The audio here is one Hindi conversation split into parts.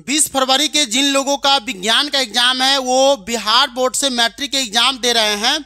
20 फरवरी के जिन लोगों का विज्ञान का एग्जाम है वो बिहार बोर्ड से मैट्रिक के एग्जाम दे रहे हैं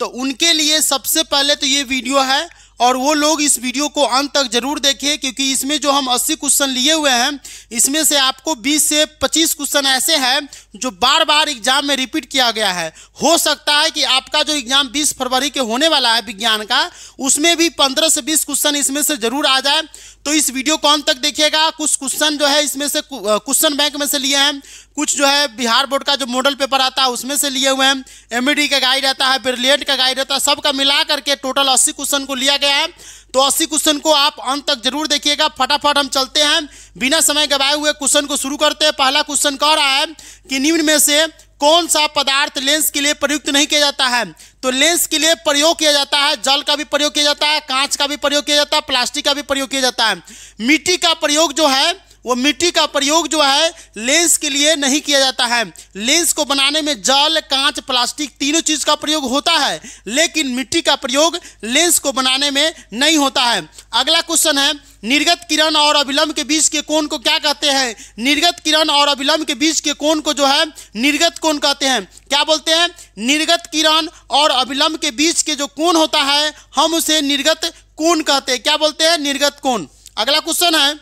तो उनके लिए सबसे पहले तो ये वीडियो है और वो लोग इस वीडियो को अंत तक जरूर देखें क्योंकि इसमें जो हम 80 क्वेश्चन लिए हुए हैं इसमें से आपको 20 से 25 क्वेश्चन ऐसे हैं जो बार बार एग्जाम में रिपीट किया गया है हो सकता है कि आपका जो एग्जाम 20 फरवरी के होने वाला है विज्ञान का उसमें भी 15 से 20 क्वेश्चन इसमें से जरूर आ जाए तो इस वीडियो को अंत तक देखिएगा कुछ क्वेश्चन जो है इसमें से क्वेश्चन बैंक में से लिए हैं कुछ जो है बिहार बोर्ड का जो मॉडल पेपर आता है उसमें से लिए हुए हैं एम e का गाइड आता है ब्रिलियंट का गाइड आता है सबका मिला करके टोटल अस्सी क्वेश्चन को लिया गया गया है तो अस्सी क्वेश्चन को आप अंत तक जरूर देखिएगा फटाफट हम चलते हैं बिना समय गवाए हुए क्वेश्चन को शुरू करते हैं पहला क्वेश्चन कह रहा है कि निम्न में से कौन सा पदार्थ लेंस के लिए प्रयुक्त नहीं किया जाता है तो लेंस के लिए प्रयोग किया जाता है जल का भी प्रयोग किया जाता है कांच का भी प्रयोग किया जाता है प्लास्टिक का भी प्रयोग किया जाता है मिट्टी का प्रयोग जो है वो मिट्टी का प्रयोग जो है लेंस के लिए नहीं किया जाता है लेंस को बनाने में जल कांच प्लास्टिक तीनों चीज़ का प्रयोग होता है लेकिन मिट्टी का प्रयोग लेंस को बनाने में नहीं होता है अगला क्वेश्चन है निर्गत किरण और अभिलंब के बीच के कोण को क्या कहते हैं निर्गत किरण और अभिलंब के बीच के कोण को जो है निर्गत कोण कहते हैं क्या बोलते हैं निर्गत किरण और अभिलंब के बीच के जो कोण होता है हम उसे निर्गत कोण कहते हैं क्या बोलते हैं निर्गत कोण अगला क्वेश्चन है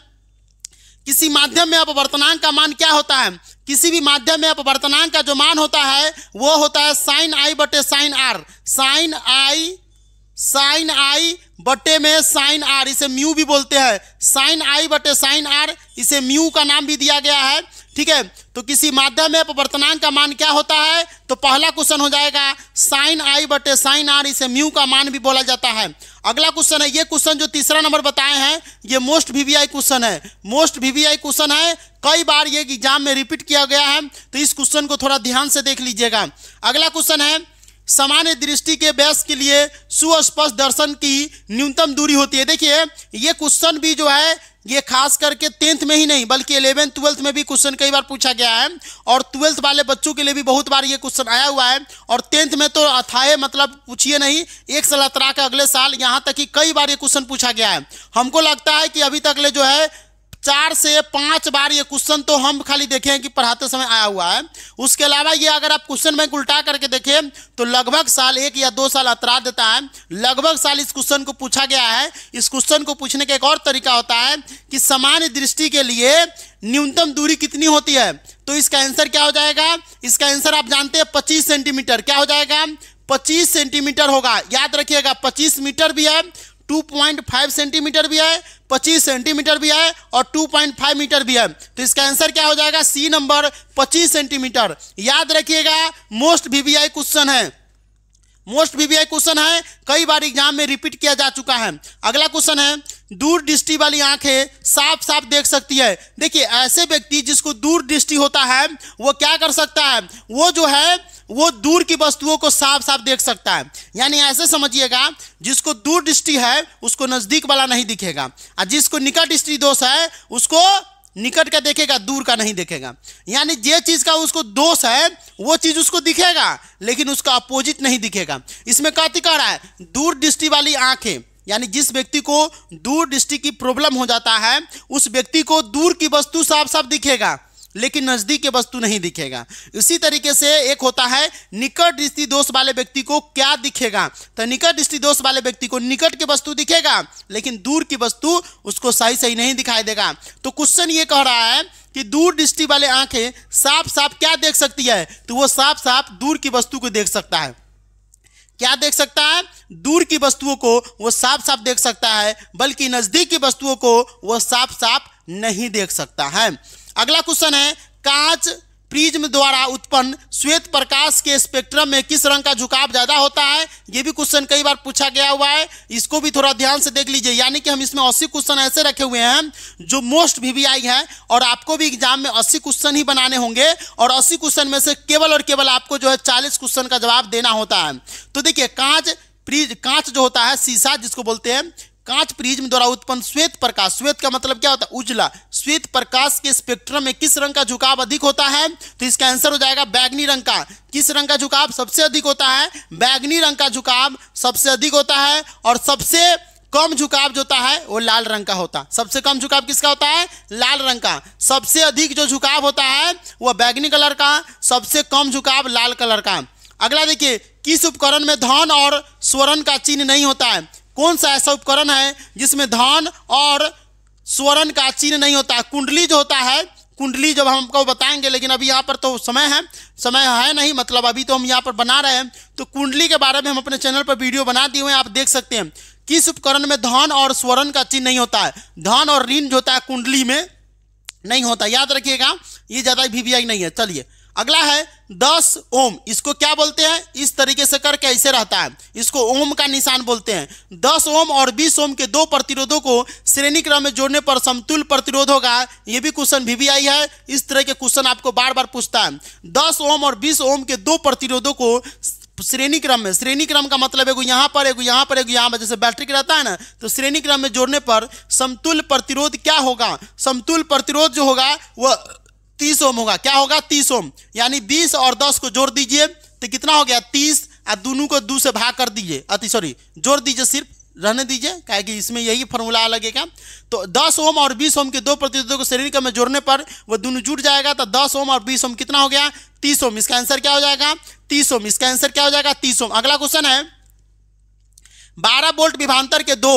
किसी माध्यम में अपवर्तनांक का मान क्या होता है किसी भी माध्यम में अपवर्तनांक का जो मान होता है वो होता है साइन आई बटे sine R sine I sine I बटे में साइन आर इसे म्यू भी बोलते हैं साइन आई बटे साइन आर इसे म्यू का नाम भी दिया गया है ठीक है तो किसी माध्यम में अपवर्तनांक का मान क्या होता है तो पहला क्वेश्चन हो जाएगा साइन आई बटे साइन आर इसे म्यू का मान भी बोला जाता है अगला क्वेश्चन है ये क्वेश्चन जो तीसरा नंबर बताए हैं ये मोस्ट वीवीआई क्वेश्चन है मोस्ट वीवीआई क्वेश्चन है कई बार ये एग्जाम में रिपीट किया गया है तो इस क्वेश्चन को थोड़ा ध्यान से देख लीजिएगा अगला क्वेश्चन है सामान्य दृष्टि के व्यस के लिए सुस्पष्ट दर्शन की न्यूनतम दूरी होती है देखिए ये क्वेश्चन भी जो है ये खास करके टेंथ में ही नहीं बल्कि इलेवेंथ ट्वेल्थ में भी क्वेश्चन कई बार पूछा गया है और ट्वेल्थ वाले बच्चों के लिए भी बहुत बार ये क्वेश्चन आया हुआ है और टेंथ में तो अथाए मतलब पूछिए नहीं एक साल अतरा के अगले साल यहाँ तक कि कई बार ये क्वेश्चन पूछा गया है हमको लगता है कि अभी तक ले जो है चार से पांच बार ये क्वेश्चन तो हम खाली देखें कि पढ़ाते समय आया हुआ है उसके अलावा ये अगर आप क्वेश्चन बैंक उल्टा करके देखें तो लगभग साल एक या दो साल अतरा देता है लगभग साल इस क्वेश्चन को पूछा गया है इस क्वेश्चन को पूछने का एक और तरीका होता है कि सामान्य दृष्टि के लिए न्यूनतम दूरी कितनी होती है तो इसका आंसर क्या हो जाएगा इसका आंसर आप जानते हैं पच्चीस सेंटीमीटर क्या हो जाएगा 25 सेंटीमीटर होगा याद रखिएगा 25 मीटर भी है 2.5 सेंटीमीटर भी आए 25 सेंटीमीटर भी आए और 2.5 मीटर भी आए तो इसका आंसर क्या हो जाएगा सी नंबर 25 सेंटीमीटर याद रखिएगा मोस्ट वीवीआई क्वेश्चन है मोस्ट वीवीआई क्वेश्चन है कई बार एग्जाम में रिपीट किया जा चुका है अगला क्वेश्चन है दूर दृष्टि वाली आंखें साफ साफ देख सकती है देखिए ऐसे व्यक्ति जिसको दूर दृष्टि होता है वो क्या कर सकता है वो जो है वो दूर की वस्तुओं को साफ साफ देख सकता है यानी ऐसे समझिएगा जिसको दूर दृष्टि है उसको नजदीक वाला नहीं दिखेगा और जिसको निकट दृष्टि दोष है उसको निकट का देखेगा दूर का नहीं देखेगा यानी जे चीज़ का उसको दोष है वो चीज़ उसको दिखेगा लेकिन उसका अपोजिट नहीं दिखेगा इसमें कहती कह रहा है दूर दृष्टि वाली आंखें यानी जिस व्यक्ति को दूर दृष्टि की प्रॉब्लम हो जाता है उस व्यक्ति को दूर की वस्तु साफ साफ दिखेगा लेकिन नजदीक के वस्तु नहीं दिखेगा इसी तरीके से एक होता है निकट दृष्टि दोष वाले व्यक्ति को क्या दिखेगा तो निकट दृष्टि दोष वाले व्यक्ति को निकट की वस्तु दिखेगा लेकिन दूर की वस्तु उसको सही सही नहीं दिखाई देगा तो क्वेश्चन ये कह रहा है कि दूर दृष्टि वाले आंखें साफ साफ क्या देख सकती है तो वो साफ साफ दूर की वस्तु को देख सकता है क्या देख सकता है दूर की वस्तुओं को वो साफ साफ देख सकता है बल्कि नजदीक की वस्तुओं को वो साफ साफ नहीं देख सकता है अगला क्वेश्चन है कांच प्रिज्म द्वारा उत्पन्न श्वेत प्रकाश के स्पेक्ट्रम में किस रंग का झुकाव ज्यादा होता है ये भी क्वेश्चन कई बार पूछा गया हुआ है इसको भी थोड़ा ध्यान से देख लीजिए यानी कि हम इसमें अस्सी क्वेश्चन ऐसे रखे हुए हैं जो मोस्ट वीवीआई हैं और आपको भी एग्जाम में अस्सी क्वेश्चन ही बनाने होंगे और अस्सी क्वेश्चन में से केवल और केवल आपको जो है चालीस क्वेश्चन का जवाब देना होता है तो देखिये कांच प्रिज कांच जो होता है शीशा जिसको बोलते हैं कांच प्रिज्म द्वारा उत्पन्न श्वेत प्रकाश श्वेत का मतलब क्या होता है उजला श्वेत प्रकाश के स्पेक्ट्रम में किस रंग का झुकाव अधिक होता है तो इसका आंसर हो जाएगा बैगनी रंग का किस रंग का झुकाव सबसे अधिक होता है बैगनी रंग का झुकाव सबसे अधिक होता है और सबसे कम झुकाव जो होता है वो लाल रंग का होता है सबसे कम झुकाव किसका होता है लाल रंग का सबसे अधिक जो झुकाव होता है वह बैगनी कलर का सबसे कम झुकाव लाल कलर का अगला देखिए किस उपकरण में धन और स्वर्ण का चिन्ह नहीं होता है कौन सा ऐसा उपकरण है जिसमें धन और स्वर्ण का चिन्ह नहीं होता है कुंडली जो होता है कुंडली जब हम बताएंगे लेकिन अभी यहाँ पर तो समय है समय है नहीं मतलब अभी तो हम यहाँ पर बना रहे हैं तो कुंडली के बारे में हम अपने चैनल पर वीडियो बना दिए हुए हैं आप देख सकते हैं किस उपकरण में धन और स्वर्ण का चिन्ह नहीं होता है धन और ऋण जो होता है कुंडली में नहीं होता याद रखिएगा ये ज़्यादा वी नहीं है चलिए अगला है दस ओम इसको क्या बोलते हैं इस तरीके से करके ऐसे रहता है इसको ओम का निशान बोलते हैं दस ओम और बीस ओम के दो प्रतिरोधों को श्रेणी क्रम में जोड़ने पर समतुल प्रतिरोध होगा ये भी क्वेश्चन वीवीआई है इस तरह के क्वेश्चन आपको बार बार पूछता है दस ओम और बीस ओम के दो प्रतिरोधों को श्रेणी क्रम में श्रेणी क्रम का मतलब एगो यहाँ पर एगो यहाँ पर एगो यहाँ पर जैसे बैटरी रहता है ना तो श्रेणी क्रम में जोड़ने पर समतुल प्रतिरोध क्या होगा समतुल प्रतिरोध जो होगा वह तीस ओम होगा क्या होगा तीस ओम यानी बीस और दस को जोड़ दीजिए तो कितना हो गया तीस और दोनों को दो से भाग कर दीजिए अति सॉरी जोड़ दीजिए सिर्फ रहने दीजिए क्या कि इसमें यही फॉर्मूला लगेगा तो 10 ओम और 20 ओम के दो प्रतिरोधों को शरीर का में जोड़ने पर वह दोनों जुड़ जाएगा तो 10 ओम और 20 ओम कितना हो गया 30 ओम इसका आंसर क्या हो जाएगा 30 ओम इसका आंसर क्या हो जाएगा 30 ओम अगला क्वेश्चन है 12 वोल्ट विभांतर के दो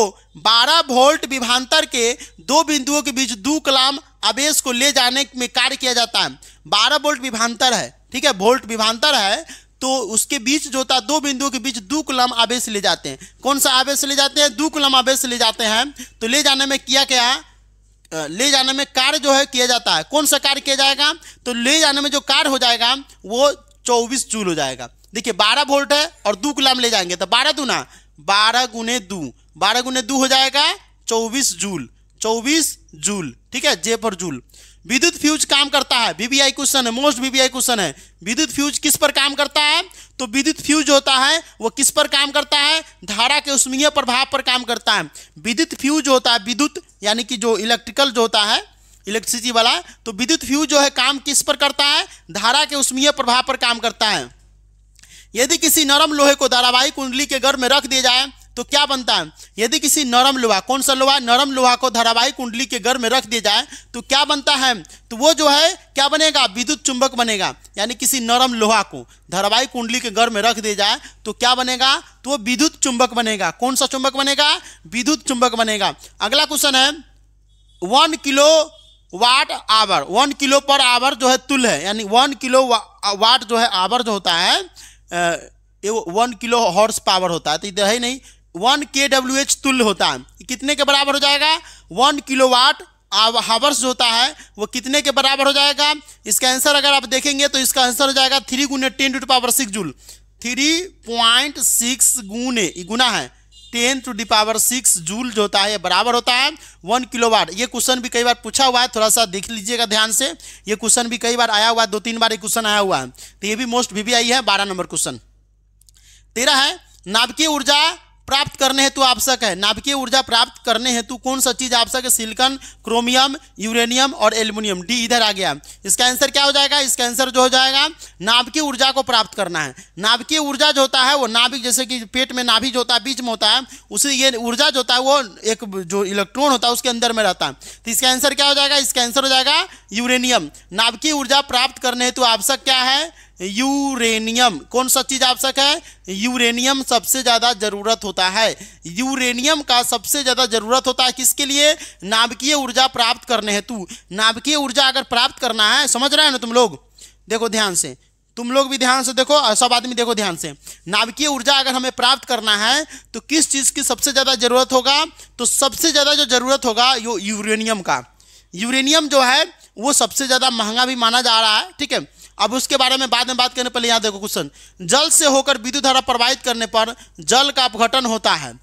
बारह वोल्ट विभांतर के दो बिंदुओं के बीच दो कलाम आवेश को ले जाने में कार्य किया जाता है बारह वोल्ट विभांतर है ठीक है वोल्ट विभांतर है तो उसके बीच जो होता है दो बिंदुओं के बीच दो कुलम आवेश ले जाते हैं कौन सा आवेश ले जाते हैं दो कुलम आवेश ले जाते हैं तो ले जाने में किया क्या ले जाने में कार्य जो है किया जाता है कौन सा कार्य किया जाएगा तो ले जाने में जो कार्य हो जाएगा वो चौबीस जूल हो जाएगा देखिए बारह वोल्ट है और दो कुलम ले जाएंगे तो बारह दूना बारह गुने दू बारह गुने दो हो जाएगा चौबीस जूल चौबीस जूल ठीक है जे पर जूल विद्युत फ्यूज काम करता है बीबीआई क्वेश्चन है मोस्ट बीबीआई क्वेश्चन है विद्युत फ्यूज किस पर काम करता है तो विद्युत फ्यूज होता है वो किस पर काम करता है धारा के उष्मीय प्रभाव पर काम करता है विद्युत फ्यूज होता है विद्युत यानी कि जो इलेक्ट्रिकल जो होता है इलेक्ट्रिसिटी वाला तो विद्युत फ्यूज जो है काम किस पर करता है धारा के उष्मीय प्रभाव पर काम करता है यदि किसी नरम लोहे को धारावाहिक कुंडली के घर में रख दिया जाए तो क्या बनता है यदि किसी नरम लोहा कौन सा लोहा नरम लोहा को धारावाहिक कुंडली के घर में रख दिया जाए तो क्या बनता है तो वो जो है क्या बनेगा विद्युत चुंबक बनेगा यानी किसी नरम लोहा को धारावाहिक कुंडली के घर में रख दिया जाए तो क्या बनेगा तो वो विद्युत चुंबक बनेगा कौन सा चुंबक बनेगा विद्युत चुंबक बनेगा अगला क्वेश्चन है one kilo watt hour one kilo per hour जो है तुल है यानी वन किलो वाट जो है आवर जो होता है वन किलो हॉर्स पावर होता है तो इधर है नहीं वन के डब्ल्यू एच तुल्य होता है कितने के बराबर हो जाएगा वन किलो वाट हावर्स जो होता है वो कितने के बराबर हो जाएगा इसका आंसर अगर आप देखेंगे तो इसका आंसर हो जाएगा थ्री गुने ten to power six joule three point six गुने गुना है ten to the power six joule जो होता है ये बराबर होता है वन किलो वाट ये क्वेश्चन भी कई बार पूछा हुआ है थोड़ा सा देख लीजिएगा ध्यान से ये क्वेश्चन भी कई बार आया हुआ है दो तीन बार ये क्वेश्चन आया हुआ है तो ये भी मोस्ट वी है बारह नंबर क्वेश्चन तेरह है नाभिकीय ऊर्जा प्राप्त करने हेतु आवश्यक है नाभिकीय ऊर्जा प्राप्त करने हेतु कौन सा चीज आवश्यक है सिलिकॉन क्रोमियम यूरेनियम और एल्युमिनियम डी इधर आ गया इसका आंसर क्या हो जाएगा इसका आंसर जो हो जाएगा नाभिकीय ऊर्जा को प्राप्त करना है नाभिकीय ऊर्जा जो होता है वो नाभिक जैसे कि पेट में नाभिक जो होता है बीच में होता है उसे ये ऊर्जा जो होता है वो एक जो इलेक्ट्रॉन होता है उसके अंदर में रहता है तो इसका आंसर क्या हो जाएगा इसका आंसर हो जाएगा यूरेनियम नाभिकीय ऊर्जा प्राप्त करने हेतु आवश्यक क्या है यूरेनियम कौन सा चीज़ आवश्यक है यूरेनियम सबसे ज़्यादा ज़रूरत होता है यूरेनियम का सबसे ज़्यादा ज़रूरत होता है किसके लिए नाभिकीय ऊर्जा प्राप्त करने हेतु नाभिकीय ऊर्जा अगर प्राप्त करना है समझ रहे हैं ना तुम लोग देखो ध्यान से तुम लोग भी ध्यान से देखो और सब आदमी देखो ध्यान से नाभिकीय ऊर्जा अगर हमें प्राप्त करना है तो किस चीज़ की सबसे ज़्यादा ज़रूरत होगा तो सबसे ज़्यादा जो ज़रूरत होगा यो यूरेनियम का यूरेनियम जो है वो सबसे ज़्यादा महंगा भी माना जा रहा है ठीक है अब उसके बारे में बाद में बात करने पहले यहाँ देखो क्वेश्चन जल से होकर विद्युत धारा प्रवाहित करने पर जल का अपघटन होता है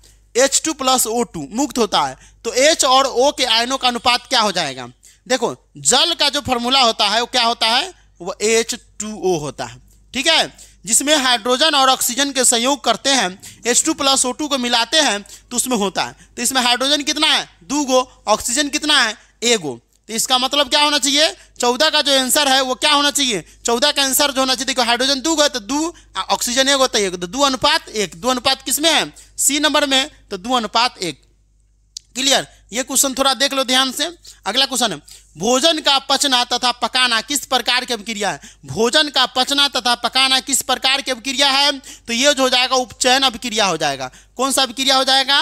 H two plus O two मुक्त होता है तो एच और ओ के आयनों का अनुपात क्या हो जाएगा देखो जल का जो फॉर्मूला होता है वो क्या होता है वो एच टू ओ होता है ठीक है जिसमें हाइड्रोजन और ऑक्सीजन के संयोग करते हैं H two plus O two को मिलाते हैं तो उसमें होता है तो इसमें हाइड्रोजन कितना है दो गो ऑक्सीजन कितना है ए गो इसका मतलब क्या होना चाहिए चौदह का जो आंसर है वो क्या होना चाहिए चौदह का आंसर जो होना चाहिए देखो हाइड्रोजन दू गए तो दू ऑक्सीजन एक होता है एक तो दो अनुपात एक दो अनुपात किसमें है सी नंबर में तो दो अनुपात एक क्लियर ये क्वेश्चन थोड़ा देख लो ध्यान से अगला क्वेश्चन है भोजन का पचना तथा पकाना किस प्रकार की अभिक्रिया है भोजन का पचना तथा पकाना किस प्रकार की अभिक्रिया है तो ये जो हो जाएगा उपचयन अभिक्रिया हो जाएगा कौन सा अभिक्रिया हो जाएगा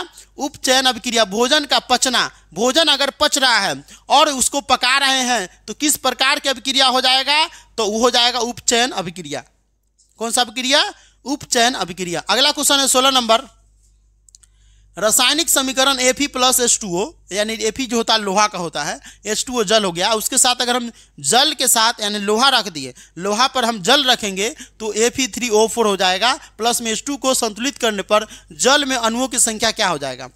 उपचयन अभिक्रिया भोजन का पचना भोजन अगर पच रहा है और उसको पका रहे हैं तो किस प्रकार की अभिक्रिया हो जाएगा तो वो हो जाएगा उपचयन अभिक्रिया कौन सा अभिक्रिया उपचयन अभिक्रिया अगला क्वेश्चन है सोलह नंबर रासायनिक समीकरण A E plus S two O यानी ए ई जो होता है लोहा का होता है एस टू ओ जल हो गया उसके साथ अगर हम जल के साथ यानी लोहा रख दिए लोहा पर हम जल रखेंगे तो ए ई थ्री ओ फोर हो जाएगा प्लस में एस टू को संतुलित करने पर जल में अणुओं की संख्या क्या हो जाएगा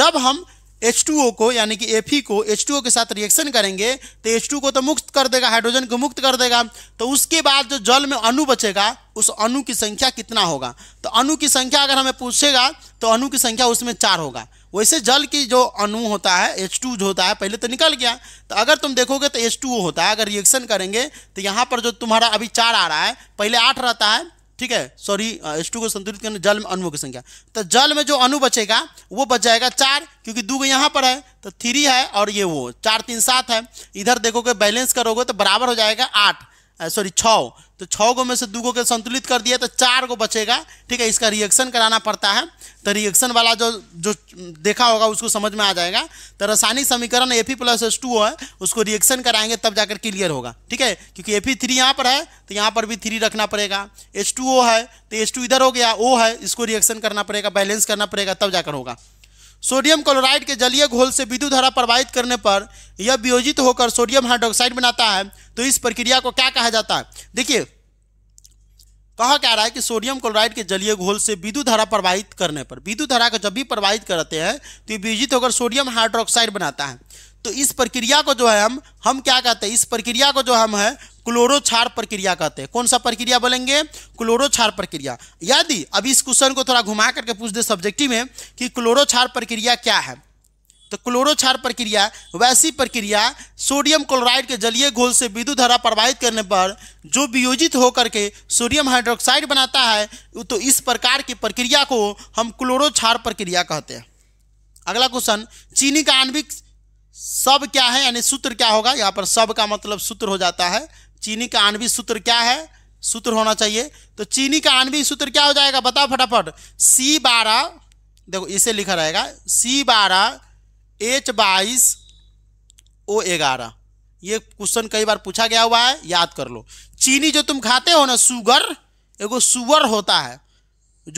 जब हम H2O को यानी कि Fe को H2O के साथ रिएक्शन करेंगे तो H2O को तो मुक्त कर देगा हाइड्रोजन को मुक्त कर देगा तो उसके बाद जो जल में अणु बचेगा उस अणु की संख्या कितना होगा तो अणु की संख्या अगर हमें पूछेगा तो अणु की संख्या उसमें चार होगा वैसे जल की जो अणु होता है H2 जो होता है पहले तो निकल गया तो अगर तुम देखोगे तो H2O होता है अगर रिएक्शन करेंगे तो यहाँ पर जो तुम्हारा अभी चार आ रहा है पहले आठ रहता है ठीक है सॉरी एस uh, को संतुलित करने जल में अनु की संख्या तो जल में जो अनु बचेगा वो बच जाएगा चार क्योंकि दो यहाँ पर है तो थ्री है और ये वो चार तीन सात है इधर देखोगे बैलेंस करोगे तो बराबर हो जाएगा आठ सॉरी uh, छः तो छः गो में से दो गो के संतुलित कर दिया तो चार गो बचेगा ठीक है इसका रिएक्शन कराना पड़ता है तो रिएक्शन वाला जो जो देखा होगा उसको समझ में आ जाएगा तो रासायनिक समीकरण F E plus S two है उसको रिएक्शन कराएंगे तब जाकर क्लियर होगा ठीक है क्योंकि एफ ई थ्री यहाँ पर है तो यहाँ पर भी थ्री रखना पड़ेगा एच टू ओ है तो एच टू इधर हो गया ओ है इसको रिएक्शन करना पड़ेगा बैलेंस करना पड़ेगा तब जाकर होगा सोडियम क्लोराइड के जलीय घोल से विद्युत धारा प्रवाहित करने पर यह वियोजित होकर सोडियम हाइड्रोक्साइड बनाता है तो इस प्रक्रिया को क्या कहा जाता है देखिए कहा कह रहा है कि सोडियम क्लोराइड के जलीय घोल से विद्युत धारा प्रवाहित करने पर विद्युत धारा को जब भी प्रवाहित करते हैं तो ये वियोजित होकर सोडियम हाइड्रोक्साइड बनाता है तो इस प्रक्रिया को जो है हम हम क्या कहते हैं इस प्रक्रिया को जो हम है छार प्रक्रिया कहते हैं कौन सा प्रक्रिया बोलेंगे छार प्रक्रिया यदि अब इस क्वेश्चन को थोड़ा घुमा करके पूछ दे सब्जेक्टिव में कि क्लोरोछार प्रक्रिया क्या है तो छार प्रक्रिया वैसी प्रक्रिया सोडियम क्लोराइड के जलीय घोल से विद्युत धारा प्रवाहित करने पर जो वियोजित होकर के सोडियम हाइड्रोक्साइड बनाता है तो इस प्रकार की प्रक्रिया को हम छार प्रक्रिया कहते हैं अगला क्वेश्चन चीनी का आणविक सब क्या है यानी सूत्र क्या होगा यहाँ पर सब का मतलब सूत्र हो जाता है चीनी का आणवी सूत्र क्या है सूत्र होना चाहिए तो चीनी का आणवी सूत्र क्या हो जाएगा बताओ फटाफट सी बारह देखो इसे लिखा रहेगा सी बारह एच बाईस ओ ग्यारह ये क्वेश्चन कई बार पूछा गया हुआ है याद कर लो चीनी जो तुम खाते हो ना सुगर एगो सुअर होता है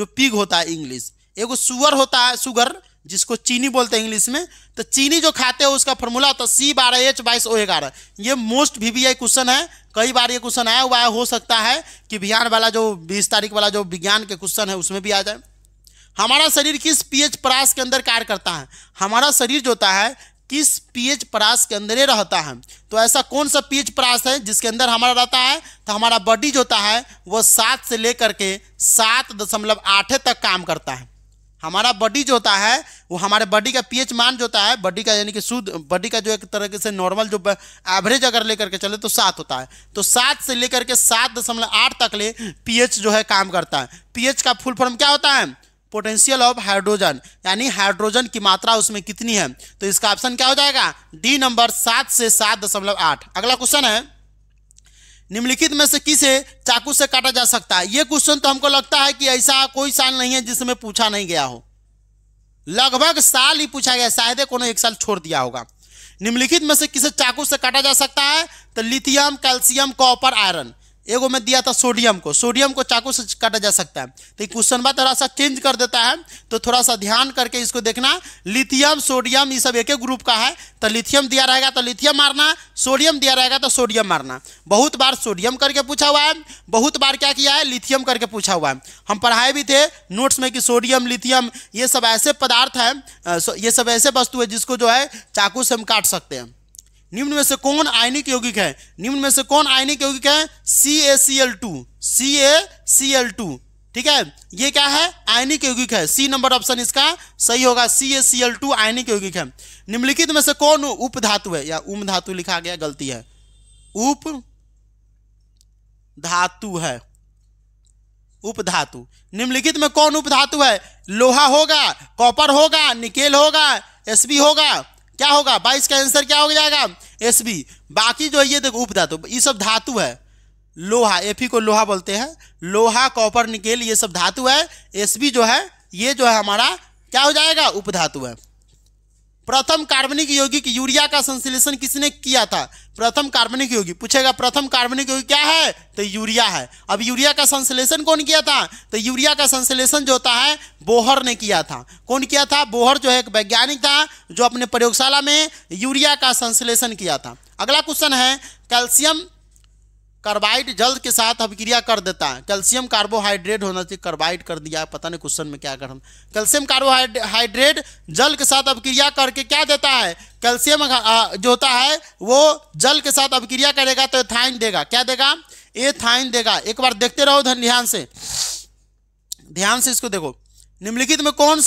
जो पिग होता है इंग्लिश एगो सुअर होता है सुगर जिसको चीनी बोलते हैं इंग्लिश में तो चीनी जो खाते हो उसका फॉर्मूला होता है सी बारह एच बाईस ओ ग्यारह ये most V V I question है कई बार ये क्वेश्चन आया हुआ है हो सकता है कि बिहार वाला जो बीस तारीख वाला जो विज्ञान के क्वेश्चन है उसमें भी आ जाए हमारा शरीर किस पीएच परास के अंदर कार्य करता है हमारा शरीर जो होता है किस पीएच परास के अंदर ही रहता है तो ऐसा कौन सा पीएच परास है जिसके अंदर हमारा रहता है तो हमारा बॉडी जो होता है वह सात से लेकर के सात दशमलव आठ तक काम करता है हमारा बॉडी जो होता है वो हमारे बॉडी का पीएच मान जो होता है बॉडी का यानी कि शुद्ध बॉडी का जो एक तरीके से नॉर्मल जो एवरेज अगर लेकर के चले तो सात होता है तो सात से लेकर के सात दशमलव आठ तक ले पीएच जो है काम करता है पीएच का फुल फॉर्म क्या होता है पोटेंशियल ऑफ हाइड्रोजन यानी हाइड्रोजन की मात्रा उसमें कितनी है तो इसका ऑप्शन क्या हो जाएगा डी नंबर सात से सात दशमलव आठ अगला क्वेश्चन है निम्नलिखित में से किसे चाकू से काटा जा सकता है यह क्वेश्चन तो हमको लगता है कि ऐसा कोई साल नहीं है जिसमें पूछा नहीं गया हो लगभग साल ही पूछा गया शायद कोनो एक साल छोड़ दिया होगा निम्नलिखित में से किसे चाकू से काटा जा सकता है तो लिथियम कैल्शियम कॉपर आयरन एगो में दिया था सोडियम को सोडियम को चाकू से काटा जा सकता है तो क्वेश्चन बात थोड़ा सा चेंज कर देता है तो थोड़ा सा ध्यान करके इसको देखना लिथियम सोडियम ये सब एक एक ग्रुप का है तो लिथियम दिया रहेगा तो लिथियम मारना सोडियम दिया रहेगा तो सोडियम मारना बहुत बार सोडियम करके पूछा हुआ है बहुत बार क्या किया है लिथियम करके पूछा हुआ है हम पढ़ाए भी थे नोट्स में कि सोडियम लिथियम ये सब ऐसे पदार्थ है ये सब ऐसे वस्तु है जिसको जो है चाकू से हम काट सकते हैं निम्न में से कौन आयनिक यौगिक है निम्न में से कौन आयनिक यौगिक है C A C L two C A C L two ठीक है ये क्या है आयनिक यौगिक है सी नंबर ऑप्शन इसका सही होगा सी ए सी एल टू आयनिक यौगिक है निम्नलिखित में से कौन उप धातु है या उम धातु लिखा गया गलती है उप धातु है उपधातु निम्नलिखित में कौन उपधातु है लोहा होगा कॉपर होगा निकेल होगा एसबी होगा क्या होगा बाईस का आंसर क्या हो जाएगा एस बी बाकी जो ये देखो उप धातु तो ये सब धातु है लोहा एफ को लोहा बोलते हैं लोहा कॉपर निकेल ये सब धातु है एस बी जो है ये जो है हमारा क्या हो जाएगा उपधातु है प्रथम कार्बनिक यौगिक यूरिया का संश्लेषण किसने किया था प्रथम कार्बनिक यौगिक पूछेगा प्रथम कार्बनिक यौगिक क्या है तो यूरिया है अब यूरिया का संश्लेषण कौन किया था तो यूरिया का संश्लेषण जो होता है बोहर ने किया था कौन किया था बोहर जो है एक वैज्ञानिक था जो अपने प्रयोगशाला में यूरिया का संश्लेषण किया था अगला क्वेश्चन है कैल्शियम कार्बाइड जल्द के साथ अभिक्रिया कर देता है कैल्शियम कार्बोहाइड्रेट होना चाहिए कार्बाइड कर दिया पता नहीं क्वेश्चन में क्या करना कैल्शियम कार्बोहाइड्रेट जल के साथ अभिक्रिया करके क्या देता है कैल्शियम जो होता है वो जल के साथ अभिक्रिया करेगा तो एथाइन देगा क्या देगा एथाइन देगा एक बार देखते रहो ध्यान से ध्यान से इसको देखो निम्नलिखित में कौन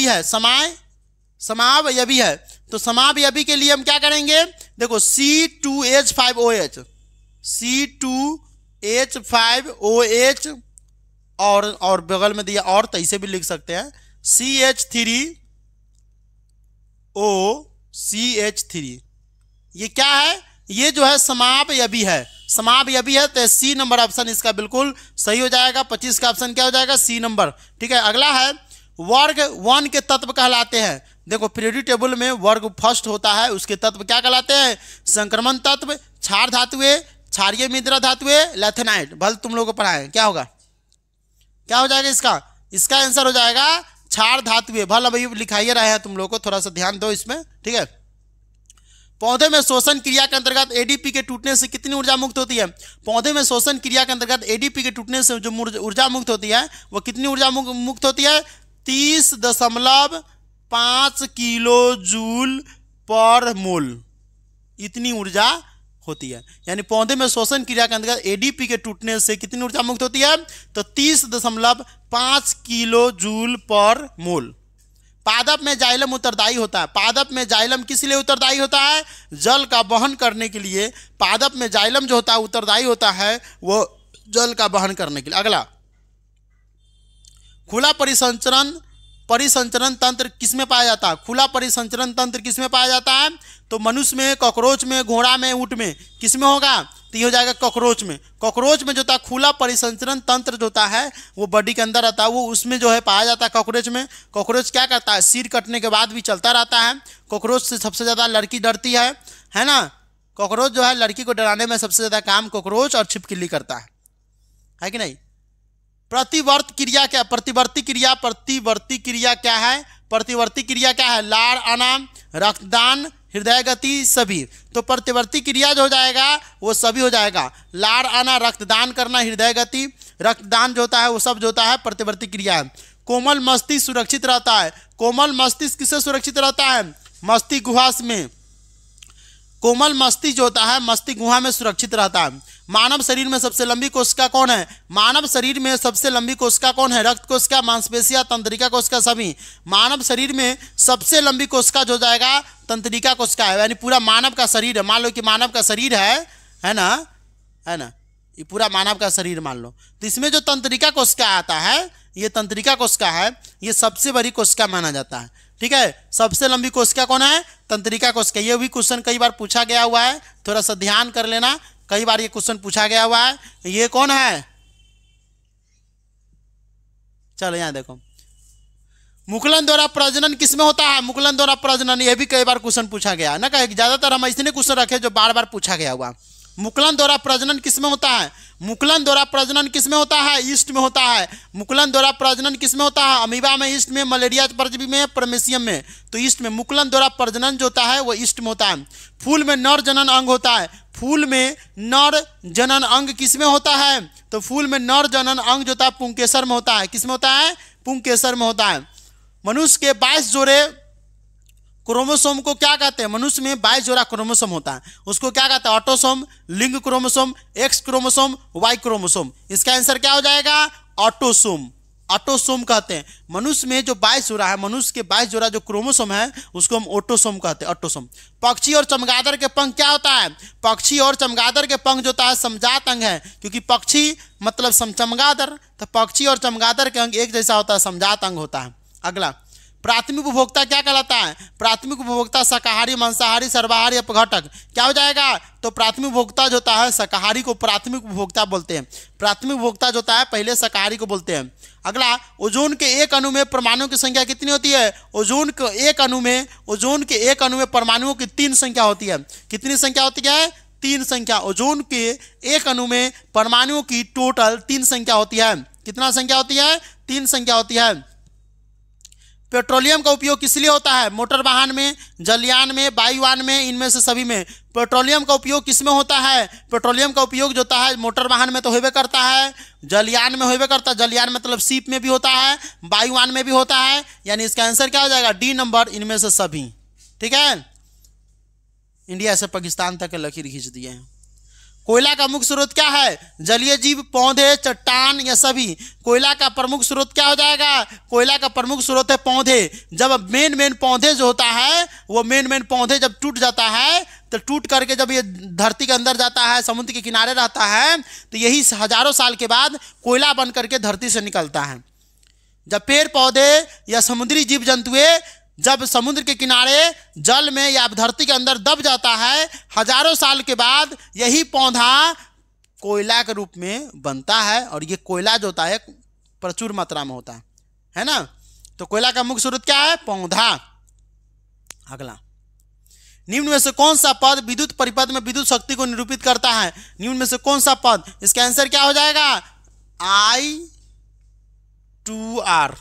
भी है समाय समावयवी है तो समावयवी के लिए हम क्या करेंगे देखो C two H five O H C two H five O H और और बगल में दिया और तैसे तो भी लिख सकते हैं C H three O C H three ये क्या है ये जो है समाप यभी है समाप यभी है तो सी नंबर ऑप्शन इसका बिल्कुल सही हो जाएगा पच्चीस का ऑप्शन क्या हो जाएगा सी नंबर ठीक है अगला है वर्ग वन के तत्व कहलाते हैं देखो पीरियडिक टेबल में वर्ग फर्स्ट होता है उसके तत्व क्या कहलाते हैं संक्रमण तत्व क्षार धातुए क्षारिय मिद्रा धातु है लेथेनाइट भल तुम लोग को पढ़ाए क्या होगा क्या हो जाएगा इसका इसका आंसर हो जाएगा क्षार धातु है भल अभी लिखाइए रहे हैं तुम लोग को थोड़ा सा ध्यान दो इसमें ठीक है पौधे में शोषण क्रिया के अंतर्गत एडीपी के टूटने से कितनी ऊर्जा मुक्त होती है पौधे में शोषण क्रिया के अंतर्गत एडीपी के टूटने से जो ऊर्जा मुक्त होती है वो कितनी ऊर्जा मुक्त होती है तीस दशमलव पाँच किलो जूल पर मोल इतनी ऊर्जा होती है यानी पौधे में शोषण क्रिया के अंतर्गत एडीपी के टूटने से कितनी ऊर्जा मुक्त होती है तो तीस दशमलव पाँच किलो जूल पर मोल पादप में जाइलम उत्तरदायी होता है पादप में जाइलम किस लिए उत्तरदायी होता है जल का वहन करने के लिए पादप में जाइलम जो होता है उत्तरदायी होता है वो जल का वहन करने के लिए अगला खुला परिसंचरण परिसंचरण तंत्र किस में पाया जाता है खुला परिसंचरण तंत्र किसमें पाया जाता है तो मनुष्य में कॉकरोच में घोड़ा में ऊँट में किसमें होगा तो ये हो जाएगा कॉकरोच में कॉकरोच में जो था खुला परिसंचरण तंत्र जो होता है वो बॉडी के अंदर रहता है वो उसमें जो है पाया जाता है कॉकरोच में कॉकरोच क्या करता है सिर कटने के बाद भी चलता रहता है कॉकरोच से सबसे ज़्यादा लड़की डरती है है ना कॉकरोच जो है लड़की को डराने में सबसे ज़्यादा काम कॉकरोच और छिपकिली करता है है कि नहीं प्रतिवर्त क्रिया क्या प्रतिवर्ती क्रिया प्रतिवर्ती क्रिया क्या है प्रतिवर्ती क्रिया क्या है लार आना रक्तदान हृदय गति सभी तो प्रतिवर्ती क्रिया जो हो जाएगा वो सभी हो जाएगा लार आना रक्तदान करना हृदय गति रक्तदान जो होता है वो सब जो होता है प्रतिवर्ती क्रिया है कोमल मस्तिष्क सुरक्षित रहता है कोमल मस्तिष्क किससे सुरक्षित रहता है मस्ती गुहा में कोमल मस्ती जो होता है मस्ती गुहा में सुरक्षित रहता है मानव शरीर में सबसे लंबी कोशिका कौन है मानव शरीर में सबसे लंबी कोशिका कौन है रक्त कोशिका मांसपेशिया तंत्रिका कोशिका सभी मानव शरीर में सबसे लंबी कोशिका जो जाएगा तंत्रिका कोशिका है यानी पूरा मानव का शरीर है मान लो कि मानव का शरीर है है ना है ना ये पूरा मानव का शरीर मान लो तो इसमें जो तंत्रिका कोशिका आता है ये तंत्रिका कोशिका है ये सबसे बड़ी कोशिका माना जाता है ठीक है सबसे लंबी कोशिका कौन है तंत्रिका कोशिका ये भी क्वेश्चन कई बार पूछा गया हुआ है थोड़ा सा ध्यान कर लेना कई बार ये क्वेश्चन पूछा गया हुआ है ये कौन है चलो यहां देखो मुकुलन द्वारा प्रजनन किसमें होता है मुकुलन द्वारा प्रजनन ये भी कई बार क्वेश्चन पूछा गया ना कहे ज्यादातर हम ऐसे क्वेश्चन रखे जो बार बार पूछा गया हुआ मुकलन द्वारा प्रजनन किस में होता है मुकलन द्वारा प्रजनन किस में होता है ईस्ट में होता है मुकलन द्वारा प्रजनन किस में होता है अमीबा में ईस्ट में मलेरिया परजीवी में परमेशियम में तो ईस्ट में मुकलन द्वारा प्रजनन जो होता है वो ईस्ट में होता है फूल में नर जनन अंग होता है फूल में नर जनन अंग किस में होता है तो फूल में नर जनन अंग जो होता है पुंकेसर में होता है किस में होता है पुंकेसर में होता है मनुष्य के बाईस जोड़े क्रोमोसोम को क्या कहते हैं मनुष्य में बाईस जोड़ा क्रोमोसोम होता है उसको क्या कहते हैं ऑटोसोम लिंग chromosome X chromosome Y chromosome इसका आंसर क्या हो जाएगा ऑटोसोम ऑटोसोम कहते हैं मनुष्य में जो बाईस जोड़ा है मनुष्य के बाईस जोड़ा जो क्रोमोसोम है उसको हम ऑटोसोम कहते हैं ऑटोसोम पक्षी और चमगादड़ के पंख क्या होता है पक्षी और चमगादड़ के पंख जो होता है समझात अंग है क्योंकि पक्षी मतलब चमगादड़ तो पक्षी और चमगादड़ के अंग एक जैसा होता है समझात अंग होता है अगला प्राथमिक उपभोक्ता क्या कहलाता है प्राथमिक उपभोक्ता शाकाहारी मांसाहारी सर्वाहारी अपघटक क्या हो जाएगा तो प्राथमिक उपभोक्ता जो होता है शाकाहारी को प्राथमिक उपभोक्ता बोलते हैं प्राथमिक उपभोक्ता जो होता है पहले शाकाहारी को बोलते हैं अगला ओजोन के एक अणु में परमाणुओं की संख्या कितनी होती है ओजोन के एक अणु में ओजोन के एक अणु में परमाणुओं की तीन संख्या होती है कितनी संख्या होती है तीन संख्या ओजोन के एक अणु में परमाणुओं की टोटल तीन संख्या होती है कितना संख्या होती है तीन संख्या होती है पेट्रोलियम का उपयोग किस लिए होता है मोटर वाहन में जलयान में वायुवान में इनमें से सभी में पेट्रोलियम का उपयोग किस में होता है पेट्रोलियम का उपयोग जो होता है मोटर वाहन में तो होबे करता है जलयान में होबे करता है जलयान मतलब सीप में भी होता है वायुवान में भी होता है यानी इसका आंसर क्या हो जाएगा डी नंबर इनमें से सभी ठीक है इंडिया से पाकिस्तान तक लकीर खींच दिए हैं कोयला का मुख्य स्रोत क्या है जलीय जीव पौधे चट्टान या सभी कोयला का प्रमुख स्रोत क्या हो जाएगा कोयला का प्रमुख स्रोत है पौधे जब मेन मेन पौधे जो होता है वो मेन मेन पौधे जब टूट जाता है तो टूट करके जब ये धरती के अंदर जाता है समुद्र के किनारे रहता है तो यही हजारों साल के बाद कोयला बन करके धरती से निकलता है जब पेड़ पौधे या समुद्री जीव जंतुए जब समुद्र के किनारे जल में या धरती के अंदर दब जाता है हजारों साल के बाद यही पौधा कोयला के रूप में बनता है और ये कोयला जो होता है प्रचुर मात्रा में होता है है ना तो कोयला का मुख्य स्रोत क्या है पौधा अगला निम्न में से कौन सा पद विद्युत परिपद में विद्युत शक्ति को निरूपित करता है निम्न में से कौन सा पद इसका आंसर क्या हो जाएगा आई टू आर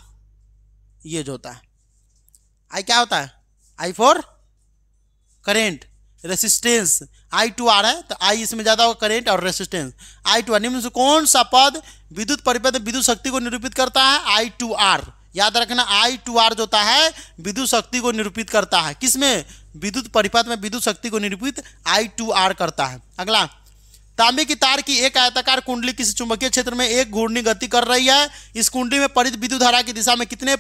ये जो होता है आई क्या होता है I four current resistance I two R है तो आई इसमें ज़्यादा होगा करेंट और रेसिस्टेंस आई टू आर निम्न से कौन सा पद विद्युत परिपथ विद्युत शक्ति को निरूपित करता है आई टू आर याद रखना आई टू आर जो होता है विद्युत शक्ति को निरूपित करता है किसमें विद्युत परिपथ में विद्युत शक्ति को निरूपित आई टू आर करता है अगला तांबे की तार की एक आयताकार कुंडली किसी चुंबकीय क्षेत्र में एक घूर्णी गति कर रही है इस कुंडली में परित विद्युत धारा की दिशा में कितने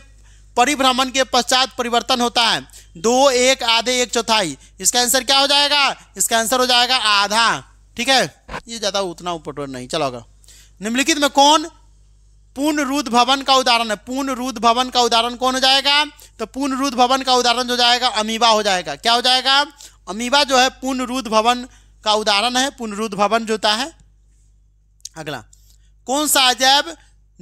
परिभ्रमण के पश्चात परिवर्तन होता है दो एक आधे एक चौथाई इसका आंसर क्या हो जाएगा इसका आंसर हो जाएगा आधा ठीक है ये ज़्यादा उतना उपटोर नहीं चलोगा निम्नलिखित में कौन पूर्ण रूद भवन का उदाहरण है पूर्ण रूद भवन का उदाहरण कौन हो जाएगा तो पूर्ण रूद भवन का उदाहरण जो जाएगा अमीबा हो जाएगा क्या हो जाएगा अमीबा जो है पूर्ण रूद भवन का उदाहरण है पूर्ण रूद भवन जो होता है अगला कौन सा अजैब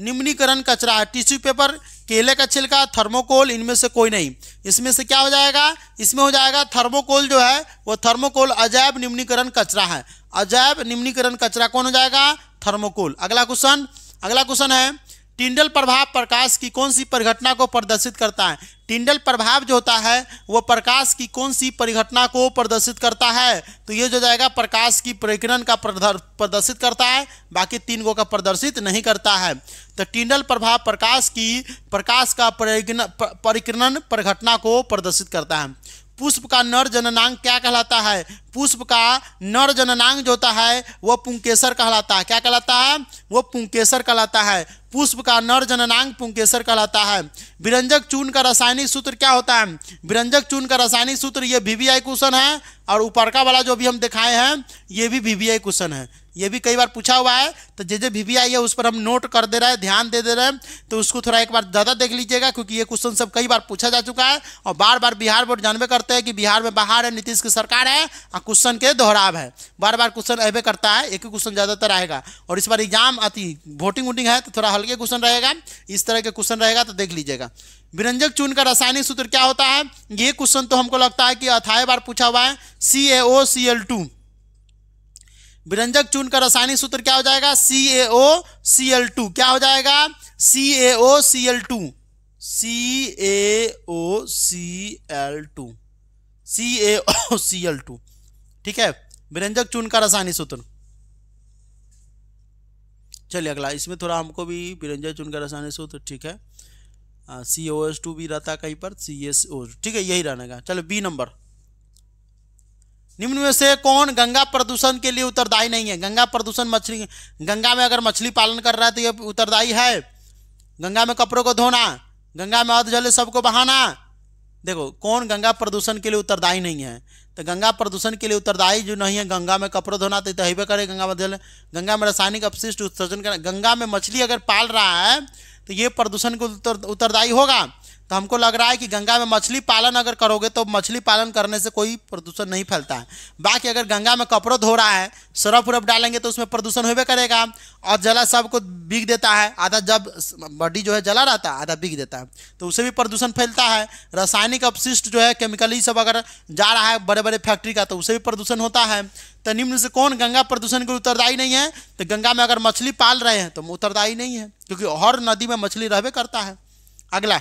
निम्नीकरण कचरा टिश्यू पेपर केले का छिलका थर्मोकोल इनमें से कोई नहीं इसमें से क्या हो जाएगा इसमें हो जाएगा थर्मोकोल जो है वो थर्मोकोल अजैब निम्नीकरण कचरा है अजैब निम्नीकरण कचरा कौन हो जाएगा थर्मोकोल अगला क्वेश्चन अगला क्वेश्चन है टिंडल प्रभाव प्रकाश की कौन सी परिघटना को प्रदर्शित करता है टिंडल प्रभाव जो होता है वो प्रकाश की कौन सी परिघटना को प्रदर्शित करता है तो ये जो जाएगा प्रकाश की प्रकिरण का प्रदर्शित करता है बाकी तीन गो का प्रदर्शित नहीं करता है तो टिंडल प्रभाव प्रकाश की प्रकाश का परिकिरण परिघटना को प्रदर्शित करता है पुष्प का नर जननांग क्या कहलाता है पुष्प का नर जननांग जो होता है वो पुंकेसर कहलाता है क्या कहलाता है वो पुंकेसर कहलाता है पुष्प का नर जननांग पुंकेसर कहलाता है विरंजक चून का रासायनिक सूत्र क्या होता है विरंजक चून का रासायनिक सूत्र ये वीवीआई क्वेश्चन है और ऊपर का वाला जो भी हम दिखाए हैं ये भी वीवीआई क्वेश्चन है ये भी कई बार पूछा हुआ है तो जे जे भी आई है उस पर हम नोट कर दे रहे हैं ध्यान दे दे रहे हैं तो उसको थोड़ा एक बार ज़्यादा देख लीजिएगा क्योंकि ये क्वेश्चन सब कई बार पूछा जा चुका है और बार बार बिहार बोर्ड जानवे करते हैं कि बिहार में बाहर है नीतीश की सरकार है और क्वेश्चन के दोहराव है बार बार क्वेश्चन ऐबे करता है एक ही क्वेश्चन ज़्यादातर आएगा और इस बार एग्जाम अति वोटिंग वोटिंग है तो थोड़ा हल्के क्वेश्चन रहेगा इस तरह के क्वेश्चन रहेगा तो देख लीजिएगा विरंजक चून का रासायनिक सूत्र क्या होता है ये क्वेश्चन तो हमको लगता है कि अथाए बार पूछा हुआ है C A O C L to विरंजक चून का रासायनिक सूत्र क्या हो जाएगा C A O C L to क्या हो जाएगा C A O C L two C A O C L two C A O C L two ठीक है विरंजक चून का रासायनिक सूत्र चलिए अगला इसमें थोड़ा हमको भी विरंजक चून का रासायनिक सूत्र ठीक है सी ओ एस टू भी रहता है कहीं पर सी एस ओ ठीक है यही रहने का चलो बी नंबर निम्न में से कौन गंगा प्रदूषण के लिए उत्तरदायी नहीं है गंगा प्रदूषण मछली गंगा में अगर मछली पालन कर रहा है तो ये उत्तरदायी है गंगा में कपड़ों को धोना गंगा में अध जले सबको बहाना देखो कौन गंगा प्रदूषण के लिए उत्तरदायी नहीं है तो गंगा प्रदूषण के लिए उत्तरदायी जो नहीं है गंगा में कपड़ों धोना तो हेबे करे गंगा में गंगा में रासायनिक अपशिष्ट उत्सर्जन करें गंगा में मछली अगर पाल रहा है तो ये प्रदूषण को उत्तर उत्तरदायी होगा तो हमको लग रहा है कि गंगा में मछली पालन अगर करोगे तो मछली पालन करने से कोई प्रदूषण नहीं फैलता है बाकी अगर गंगा में कपड़ों धो रहा है सरफ उरफ डालेंगे तो उसमें प्रदूषण होबे करेगा और जला सबको बिक देता है आधा जब बॉडी जो है जला रहता है आधा बिक देता है तो उससे भी प्रदूषण फैलता है रासायनिक अपशिष्ट जो है केमिकली सब अगर जा रहा है बड़े बड़े फैक्ट्री का तो उससे भी प्रदूषण होता है तो निम्न से कौन गंगा प्रदूषण के उत्तरदायी नहीं है तो गंगा में अगर मछली पाल रहे हैं तो उत्तरदायी नहीं है क्योंकि हर नदी में मछली रहबे करता है अगला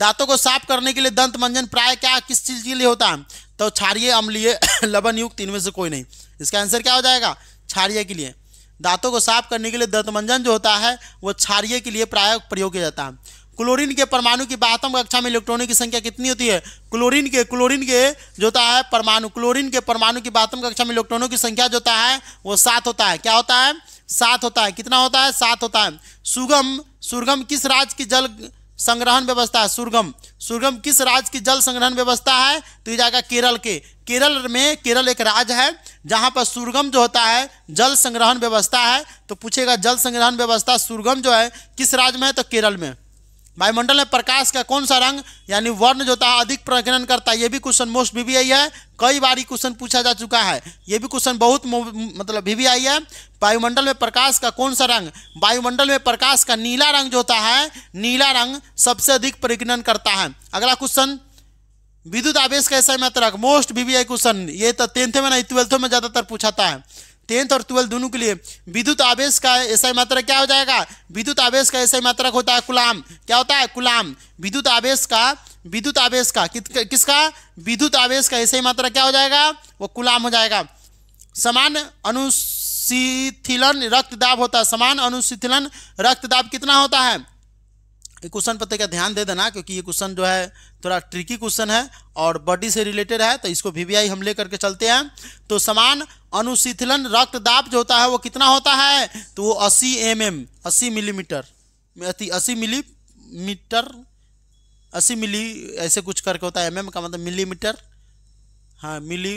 दांतों को साफ करने के लिए दंत मंजन प्राय क्या किस चीज के लिए होता है तो क्षारिय अम्लीय लवन युक्त इनमें से कोई नहीं इसका आंसर क्या हो जाएगा क्षारिय के लिए दांतों को साफ करने के लिए दंतमंजन जो होता है वो क्षारिय के लिए प्राय प्रयोग किया जाता है क्लोरीन के परमाणु की बाहतम कक्षा में इलेक्ट्रॉनों की संख्या कितनी होती है क्लोरीन के क्लोरीन के जो होता है परमाणु क्लोरीन के परमाणु की बाहतम कक्षा में इलेक्ट्रॉनों की संख्या जो होता है वो सात होता है क्या होता है सात होता है कितना होता है सात होता है सुगम सुरगम किस राज्य की जल संग्रहण व्यवस्था है सुरगम सुरगम किस राज्य की जल संग्रहण व्यवस्था है तो ये जाएगा केरल के केरल में केरल एक राज्य है जहाँ पर सुरगम जो होता है जल संग्रहण व्यवस्था है तो पूछेगा जल संग्रहण व्यवस्था सुरगम जो है किस राज्य में है तो केरल में वायुमंडल में प्रकाश का कौन सा रंग यानी वर्ण जो था अधिक प्रकरण करता है ये भी क्वेश्चन मोस्ट आई है कई बार ही क्वेश्चन पूछा जा चुका है ये भी क्वेश्चन बहुत मतलब आई है वायुमंडल में प्रकाश का कौन सा रंग वायुमंडल में प्रकाश का नीला रंग जो होता है नीला रंग सबसे अधिक प्रकरण करता है अगला क्वेश्चन विद्युत आवेश कैसा मात्रक मोस्ट वीवीआई क्वेश्चन ये तो टेंथ में नहीं ट्वेल्थ में ज़्यादातर पूछाता है टेंथ और ट्वेल्थ दोनों के लिए विद्युत आवेश का ऐसा मात्रा क्या हो जाएगा विद्युत आवेश का ऐसा मात्रक होता है कुलाम क्या होता है कुलाम विद्युत आवेश का विद्युत आवेश का किसका विद्युत आवेश का ऐसा मात्रा क्या हो जाएगा वो कुलाम हो जाएगा समान अनुशीथिलन रक्तदाब होता है समान अनुशीथिलन रक्तदाब कितना होता है ये क्वेश्चन पर तो का ध्यान दे देना क्योंकि ये क्वेश्चन जो है थोड़ा ट्रिकी क्वेश्चन है और बॉडी से रिलेटेड है तो इसको आई हम ले करके चलते हैं तो समान अनुशीतलन रक्तदाब जो होता है वो कितना होता है तो वो अस्सी एम एम अस्सी मिलीमीटर अति अस्सी मीटर अस्सी मिली ऐसे कुछ करके होता है एम एम का मतलब मिलीमीटर हाँ मिली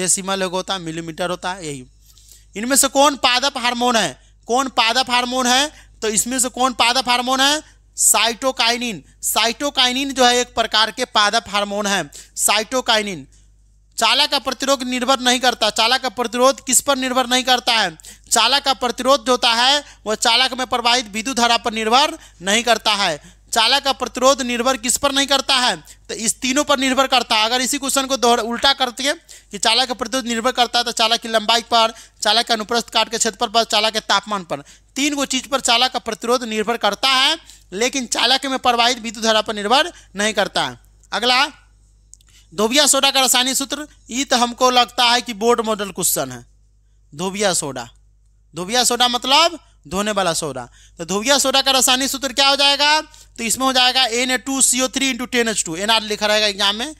डेसिमल होता है मिलीमीटर होता है यही इनमें से कौन पादप हार्मोन है कौन पादप हार्मोन है तो इसमें से कौन पादप हार्मोन है साइटोकाइनिन साइटोकाइनिन जो है एक प्रकार के पादप हार्मोन है साइटोकाइनिन चाला का प्रतिरोध निर्भर नहीं करता चाला का प्रतिरोध किस पर निर्भर नहीं करता है चाला का प्रतिरोध जो होता है वह चालक में प्रवाहित विद्युत धारा पर निर्भर नहीं करता है चाला का प्रतिरोध निर्भर किस पर नहीं करता है तो इस तीनों पर निर्भर करता है अगर इसी क्वेश्चन को दोहरा उल्टा करते हैं कि चाला का प्रतिरोध निर्भर करता है तो चाला की लंबाई पर चाला के अनुप्रस्थ काट के क्षेत्र पर चाला के तापमान पर तीन गो चीज़ पर चाला का प्रतिरोध निर्भर करता है लेकिन चालक में प्रवाहित विद्युत धारा पर निर्भर नहीं करता अगला धोबिया सोडा का रासायनिक सूत्र ये तो हमको लगता है कि बोर्ड मॉडल क्वेश्चन है धोबिया सोडा धोबिया सोडा मतलब धोने वाला सोडा तो धोबिया सोडा का रासायनिक सूत्र क्या हो जाएगा तो इसमें हो जाएगा N A two C O three into ten H two N R लिखा रहेगा एग्जाम में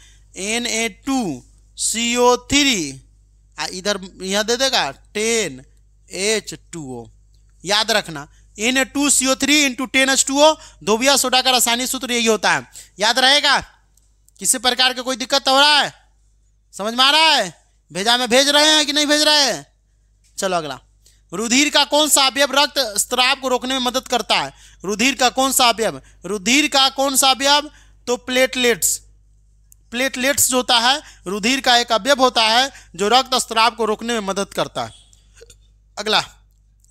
N A two C O three इधर यहाँ दे देगा टेन एच टू ओ याद रखना इन two CO three into ten H two O धोबिया सोडा का रासायनिक सूत्र यही होता है याद रहेगा किसी प्रकार का कोई दिक्कत तो हो रहा है समझ में आ रहा है भेजा में भेज रहे हैं कि नहीं भेज रहे हैं चलो अगला रुधिर का कौन सा अवयव रक्त स्त्राव को रोकने में मदद करता है रुधिर का कौन सा अवयव रुधिर का कौन सा अवयव तो प्लेटलेट्स प्लेटलेट्स जो होता है रुधिर का एक अवयव होता है जो रक्त स्त्राव को रोकने में मदद करता है अगला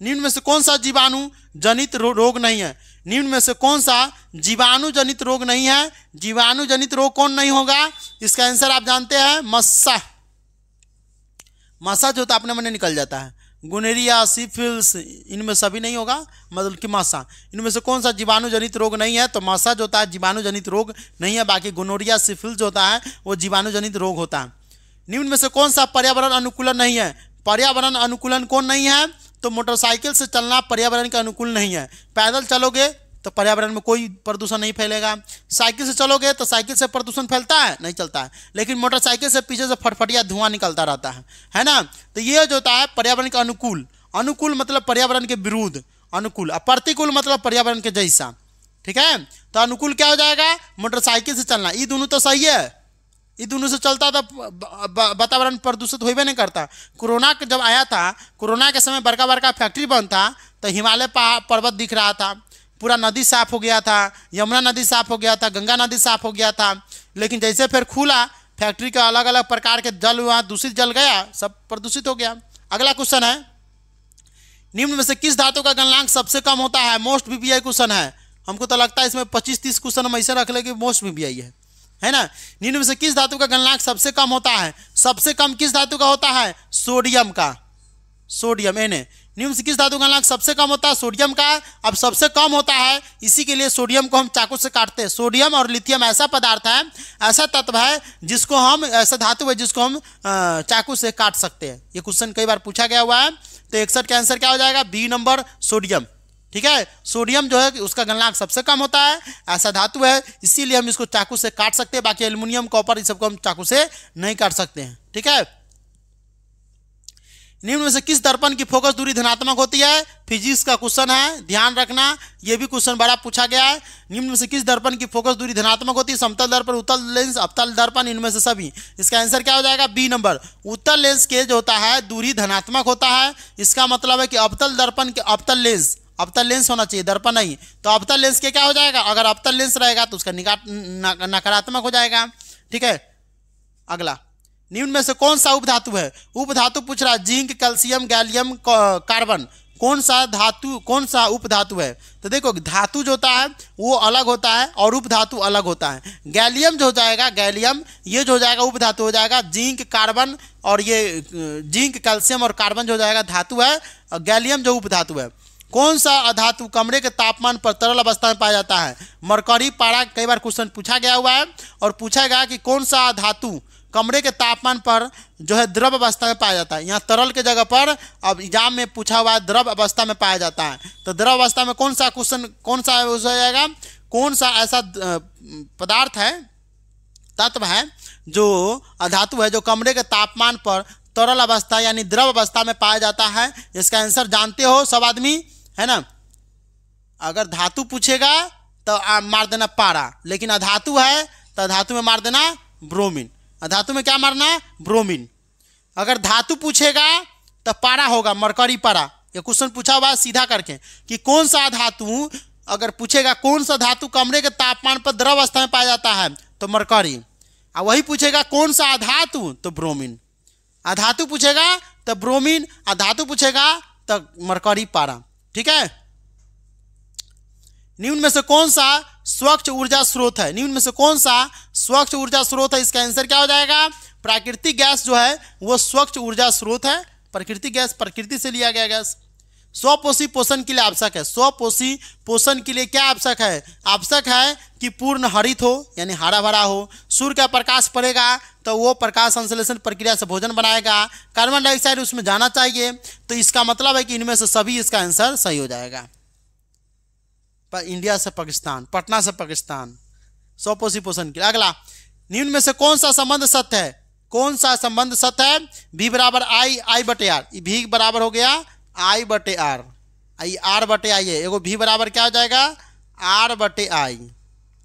निम्न में से कौन सा जीवाणु जनित रो, रोग नहीं है निम्न में से कौन सा जीवाणु जनित रोग नहीं है जीवाणु जनित रोग कौन नहीं होगा इसका आंसर आप जानते हैं मस्सा मसा जो तो अपने मन निकल जाता है गुनेरिया सीफिल्स इनमें सभी नहीं होगा मतलब कि मासा इनमें से कौन सा जीवाणु जनित रोग नहीं है तो मासा जो होता है जीवाणु जनित रोग नहीं है बाकी गुनोरिया सीफिल्स जो होता है वो जीवाणु जनित रोग होता है निम्न में से कौन सा पर्यावरण अनुकूलन नहीं है पर्यावरण अनुकूलन कौन नहीं है तो मोटरसाइकिल से चलना पर्यावरण के अनुकूल नहीं है पैदल चलोगे तो पर्यावरण में कोई प्रदूषण नहीं फैलेगा साइकिल से चलोगे तो साइकिल से प्रदूषण फैलता है नहीं चलता है लेकिन मोटरसाइकिल से पीछे से फटफटिया धुआं निकलता रहता है है ना तो ये जो होता है पर्यावरण के अनुकूल अनुकूल मतलब पर्यावरण के विरुद्ध अनुकूल प्रतिकूल मतलब पर्यावरण के जैसा ठीक है तो अनुकूल क्या हो जाएगा मोटरसाइकिल से चलना ये दोनों तो सही है ये दोनों से चलता था वातावरण प्रदूषित होबे नहीं करता कोरोना जब आया था कोरोना के समय बड़का बड़का फैक्ट्री बंद था तो हिमालय पर्वत दिख रहा था पूरा नदी साफ हो गया था यमुना नदी साफ हो गया था गंगा नदी साफ हो गया था लेकिन जैसे फिर खुला फैक्ट्री का अलग अलग प्रकार के जल वहाँ दूषित जल गया सब प्रदूषित हो गया अगला क्वेश्चन है निम्न में से किस धातु का गणनांक सबसे कम होता है मोस्ट बीबीआई क्वेश्चन है हमको तो लगता है इसमें पच्चीस तीस क्वेश्चन हम ऐसे रख ले कि मोस्ट बीबीआई है है ना निम्न से किस धातु का गलनांक सबसे कम होता है सबसे कम किस धातु का होता है सोडियम का सोडियम एने निम्न से किस धातु का गलनांक सबसे कम होता है सोडियम का अब सबसे कम होता है इसी के लिए सोडियम को हम चाकू से काटते हैं सोडियम और लिथियम ऐसा पदार्थ है ऐसा तत्व है जिसको हम ऐसा धातु है जिसको हम चाकू से काट सकते हैं ये क्वेश्चन कई बार पूछा गया हुआ है तो इकसठ का आंसर क्या हो जाएगा बी नंबर सोडियम ठीक है सोडियम जो है उसका गलनाक सबसे कम होता है ऐसा धातु है इसीलिए हम इसको चाकू से काट सकते हैं बाकी एल्यूमिनियम कॉपर इस सबको हम चाकू से नहीं काट सकते हैं ठीक है निम्न में से किस दर्पण की फोकस दूरी धनात्मक होती है फिजिक्स का क्वेश्चन है ध्यान रखना यह भी क्वेश्चन बड़ा पूछा गया है निम्न में से किस दर्पण की फोकस दूरी धनात्मक होती है समतल दर्पण उत्तल लेंस अवतल दर्पण इनमें से सभी इसका आंसर क्या हो जाएगा बी नंबर उत्तल लेंस के जो होता है दूरी धनात्मक होता है इसका मतलब है कि अवतल दर्पण के अवतल लेंस अवतल लेंस होना चाहिए दर्पण नहीं तो अवतल लेंस के क्या हो जाएगा अगर अवतल लेंस रहेगा तो उसका नकारात्मक हो जाएगा ठीक है अगला निम्न में से कौन सा उपधातु है उपधातु पूछ रहा जिंक कैल्शियम गैलियम कार्बन कौन सा धातु कौन सा उपधातु है तो देखो धातु जो होता है वो अलग होता है और उपधातु अलग होता है गैलियम जो हो जाएगा गैलियम ये जो हो जाएगा उपधातु हो जाएगा जिंक कार्बन और ये जिंक कैल्शियम और कार्बन जो हो जाएगा धातु है गैलियम जो उपधातु है कौन सा अधातु कमरे के तापमान पर तरल अवस्था में पाया जाता है मरकरी पारा कई बार क्वेश्चन पूछा गया हुआ है और पूछा गया कि कौन सा अधातु कमरे के तापमान पर जो है द्रव अवस्था में पाया जाता है यहाँ तरल के जगह पर अब एग्जाम में पूछा हुआ है द्रव अवस्था में पाया जाता है तो द्रव अवस्था में कौन सा क्वेश्चन कौन सा हो जाएगा कौन सा ऐसा पदार्थ है तत्व है जो अधातु है जो कमरे के तापमान पर तरल अवस्था यानी द्रव अवस्था में पाया जाता है इसका आंसर जानते हो सब आदमी है ना अगर धातु पूछेगा तो आ, मार देना पारा लेकिन अधातु है तो अधातु में मार देना ब्रोमिन अधातु में क्या मारना ब्रोमिन अगर धातु पूछेगा तो पारा होगा मरकरी पारा ये क्वेश्चन पूछा हुआ सीधा करके कि कौन सा धातु अगर पूछेगा कौन सा धातु कमरे के तापमान पर द्रव अवस्था में पाया जाता है तो मरकरी और वही पूछेगा कौन सा अधातु तो ब्रोमिन अधातु पूछेगा तो ब्रोमिन अधातु पूछेगा तो मरकरी पारा ठीक है निम्न में से कौन सा स्वच्छ ऊर्जा स्रोत है निम्न में से कौन सा स्वच्छ ऊर्जा स्रोत है इसका आंसर क्या हो जाएगा प्राकृतिक गैस जो है वो स्वच्छ ऊर्जा स्रोत है प्रकृति गैस प्रकृति से लिया गया गैस स्वपोषी पोषण के लिए आवश्यक है स्वपोषी पोषण के लिए क्या आवश्यक है आवश्यक है कि पूर्ण हरित हो यानी हरा भरा हो सूर्य का प्रकाश पड़ेगा तो वो प्रकाश संश्लेषण प्रक्रिया से भोजन बनाएगा कार्बन डाइऑक्साइड उसमें जाना चाहिए तो इसका मतलब है कि इनमें से सभी इसका आंसर सही हो जाएगा पर इंडिया से पाकिस्तान पटना से पाकिस्तान स्वपोषी पोषण के लिए अगला निम्न में से कौन सा संबंध सत्य है कौन सा संबंध सत्य है भी बराबर आई आई बटे आर भी बराबर हो गया आई बटे आर आई आर बटे आई है एगो भी बराबर क्या हो जाएगा आर बटे आई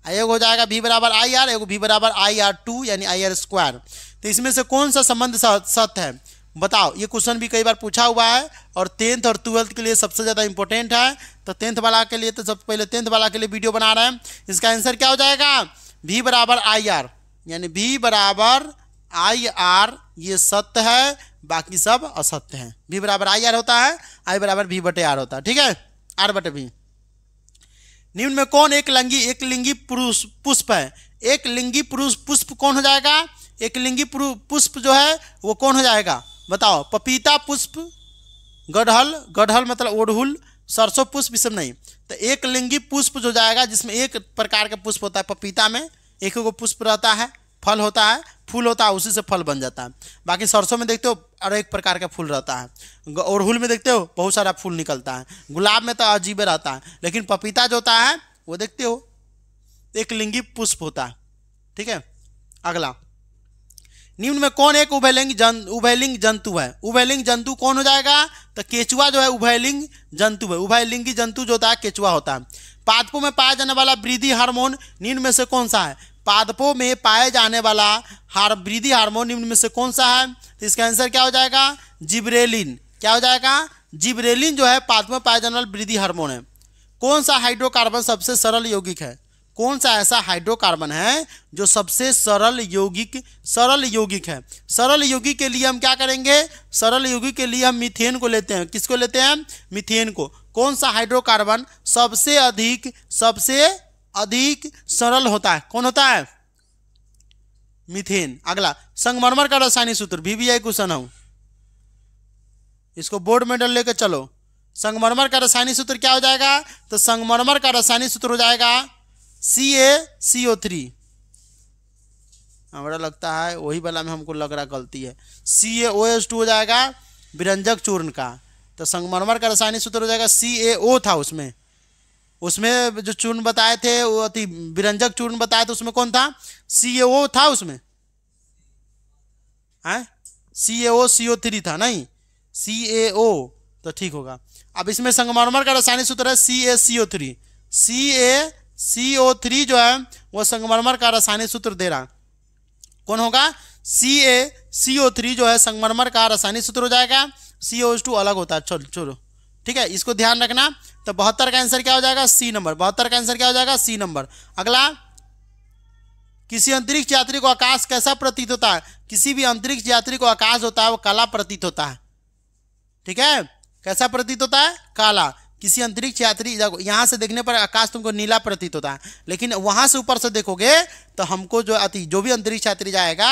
एगो हो जाएगा भी बराबर आई आर एगो भी बराबर आई आर टू यानी आई आर स्क्वायर तो इसमें से कौन सा संबंध सत्य है बताओ ये क्वेश्चन भी कई बार पूछा हुआ है और टेंथ और ट्वेल्थ के लिए सबसे ज़्यादा इंपॉर्टेंट है तो टेंथ वाला के लिए तो सबसे पहले टेंथ वाला के लिए वीडियो बना रहे हैं इसका आंसर क्या हो जाएगा भी बराबर आई आर यानी भी बराबर आई आर ये सत्य है बाकी सब असत्य हैं भी बराबर आई आर होता है आई बराबर भी बटे आर होता है ठीक है आर बटे भी निम्न में कौन एक लिंगी एक लिंगी पुरुष पुष्प है एक लिंगी पुरुष पुष्प कौन हो जाएगा एक लिंगी पुष्प जो है वो कौन हो जाएगा बताओ पपीता पुष्प गढ़हल गढ़हल मतलब ओढ़हुल सरसों पुष्प ये सब नहीं तो एक लिंगी पुष्प जो जाएगा जिसमें एक प्रकार का पुष्प होता है पपीता में एक को पुष्प रहता है फल होता है फूल होता है उसी से फल बन जाता है बाकी सरसों में देखते हो एक प्रकार का फूल रहता है ओरहुल में देखते हो बहुत सारा फूल निकलता है गुलाब में तो अजीब रहता है लेकिन पपीता जो होता है वो देखते हो एक लिंगी पुष्प होता है ठीक है अगला निम्न में कौन एक उभयलिंग जन उभयलिंग जंतु है उभयलिंग जंतु कौन हो जाएगा तो केचुआ जो है उभयलिंग जंतु है उभयलिंगी जंतु जो होता है केचुआ होता है पादपों में पाया जाने वाला वृद्धि हार्मोन निम्न में से कौन सा है पादपों में पाए जाने वाला हार वृद्धि हार्मोन निम्न में से कौन सा है तो इसका आंसर क्या हो जाएगा जिब्रेलिन क्या हो जाएगा जिब्रेलिन जो है पादप में पाए जाने वाला वृद्धि हार्मोन है कौन सा हाइड्रोकार्बन सबसे सरल यौगिक है कौन सा ऐसा हाइड्रोकार्बन है जो सबसे सरल यौगिक सरल यौगिक है सरल यौगिक के लिए हम क्या करेंगे सरल यौगिक के लिए हम मिथेन को लेते हैं किसको लेते हैं मिथेन को कौन सा हाइड्रोकार्बन सबसे अधिक सबसे अधिक सरल होता है कौन होता है मिथेन अगला संगमरमर का रासायनिक सूत्र वीवीआई क्वेश्चन हूं इसको बोर्ड मेडल लेकर चलो संगमरमर का रासायनिक सूत्र क्या हो जाएगा तो संगमरमर का रासायनिक सूत्र हो जाएगा C A C O three हमारा लगता है वही वाला में हमको लग रहा गलती है C A O S to हो जाएगा विरंजक चूर्ण का तो संगमरमर का रासायनिक सूत्र हो जाएगा सी ए ओ था उसमें उसमें जो चूर्ण बताए थे वो अति विरंजक चूर्ण बताए थे उसमें कौन था सी ओ था उसमें है C A O C O three था नहीं सी ए तो ठीक होगा अब इसमें संगमरमर का रासायनिक सूत्र है C A C O three C A C O three जो है वो संगमरमर का रासायनिक सूत्र दे रहा कौन होगा सी ए सी ओ थ्री जो है संगमरमर का रासायनिक सूत्र हो जाएगा सी ओ टू अलग होता है चलो चलो ठीक है इसको ध्यान रखना तो बहत्तर का आंसर क्या हो जाएगा सी नंबर बहत्तर का आंसर क्या हो जाएगा सी नंबर अगला किसी अंतरिक्ष यात्री को आकाश कैसा प्रतीत होता है किसी भी अंतरिक्ष यात्री को आकाश होता है वो काला प्रतीत होता है ठीक है कैसा प्रतीत होता है काला किसी अंतरिक्ष यात्री यहाँ से देखने पर आकाश तुमको नीला प्रतीत होता है लेकिन वहाँ से ऊपर से देखोगे तो हमको जो अति जो भी अंतरिक्ष यात्री जाएगा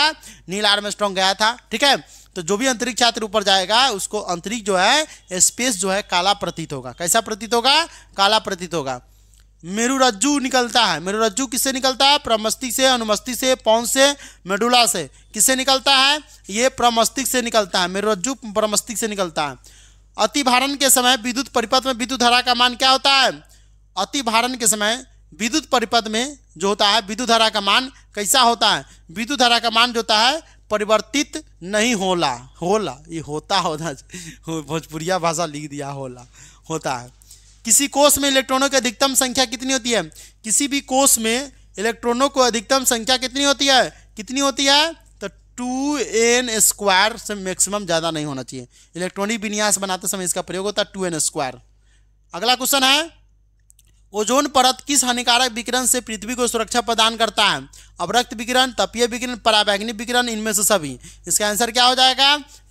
नील आर्म गया था ठीक है तो जो भी अंतरिक्ष यात्री ऊपर जाएगा उसको अंतरिक्ष जो है स्पेस जो है काला प्रतीत होगा कैसा प्रतीत होगा काला प्रतीत होगा मेरुरज्जू निकलता है मेरुरज्जु किससे निकलता है प्रमस्तिक से अनुमस्तिक से पौन से मेडुला से किससे निकलता है ये प्रमस्तिक से निकलता है मेरुरज्जु प्रमस्तिक से निकलता है अति भारण के समय विद्युत परिपथ में विद्युत धारा का मान क्या होता है अति भारण के समय विद्युत परिपथ में जो होता है विद्युत धारा का मान कैसा होता है विद्युत धारा का मान जो होता है परिवर्तित नहीं होला होला ये होता होना भोजपुरिया भाषा लिख दिया होला होता है किसी कोष में इलेक्ट्रॉनों की अधिकतम संख्या कितनी होती है किसी भी कोष में इलेक्ट्रॉनों को अधिकतम संख्या कितनी होती है कितनी होती है तो टू एन स्क्वायर से मैक्सिमम ज़्यादा नहीं होना चाहिए इलेक्ट्रॉनिक विन्यास बनाते समय इसका प्रयोग होता है टू एन स्क्वायर अगला क्वेश्चन है ओजोन परत किस हानिकारक विकिरण से पृथ्वी को सुरक्षा प्रदान करता है अवरक्त विकिरण तपीय विकिरण पराबैग्निक विकिरण इनमें से सभी इसका आंसर क्या हो जाएगा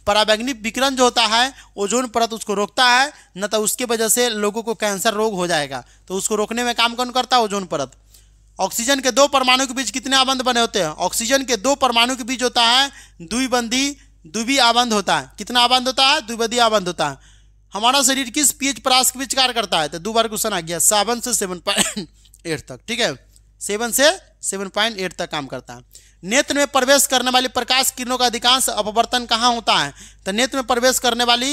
पराबैग्निक विकिरण जो होता है ओजोन परत उसको रोकता है न तो उसके वजह से लोगों को कैंसर रोग हो जाएगा तो उसको रोकने में काम कौन करता है ओजोन परत ऑक्सीजन के दो परमाणु के बीच कितने आबंध बने होते हैं ऑक्सीजन के दो परमाणु के बीच होता है द्विबंधी द्विबी आबंध होता है कितना आबंध होता है द्विबंधी आबंध होता है हमारा शरीर किस पीएच परास के बीच कार्य करता है तो दो बार क्वेश्चन आ गया सेवन से सेवन पॉइंट एट तक ठीक है सेवन से सेवन पॉइंट एट तक काम करता है नेत्र में प्रवेश करने वाली प्रकाश किरणों का अधिकांश अपवर्तन कहाँ होता है तो नेत्र में प्रवेश करने वाली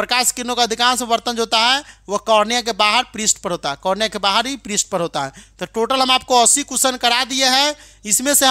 प्रकाश किरणों का अधिकांश अपवर्तन जो होता है वह कौर्निया के बाहर पृष्ठ पर होता है कौर्निया के बाहर ही पृष्ठ पर होता है तो टोटल हम आपको अस्सी क्वेश्चन करा दिए हैं इसमें से हम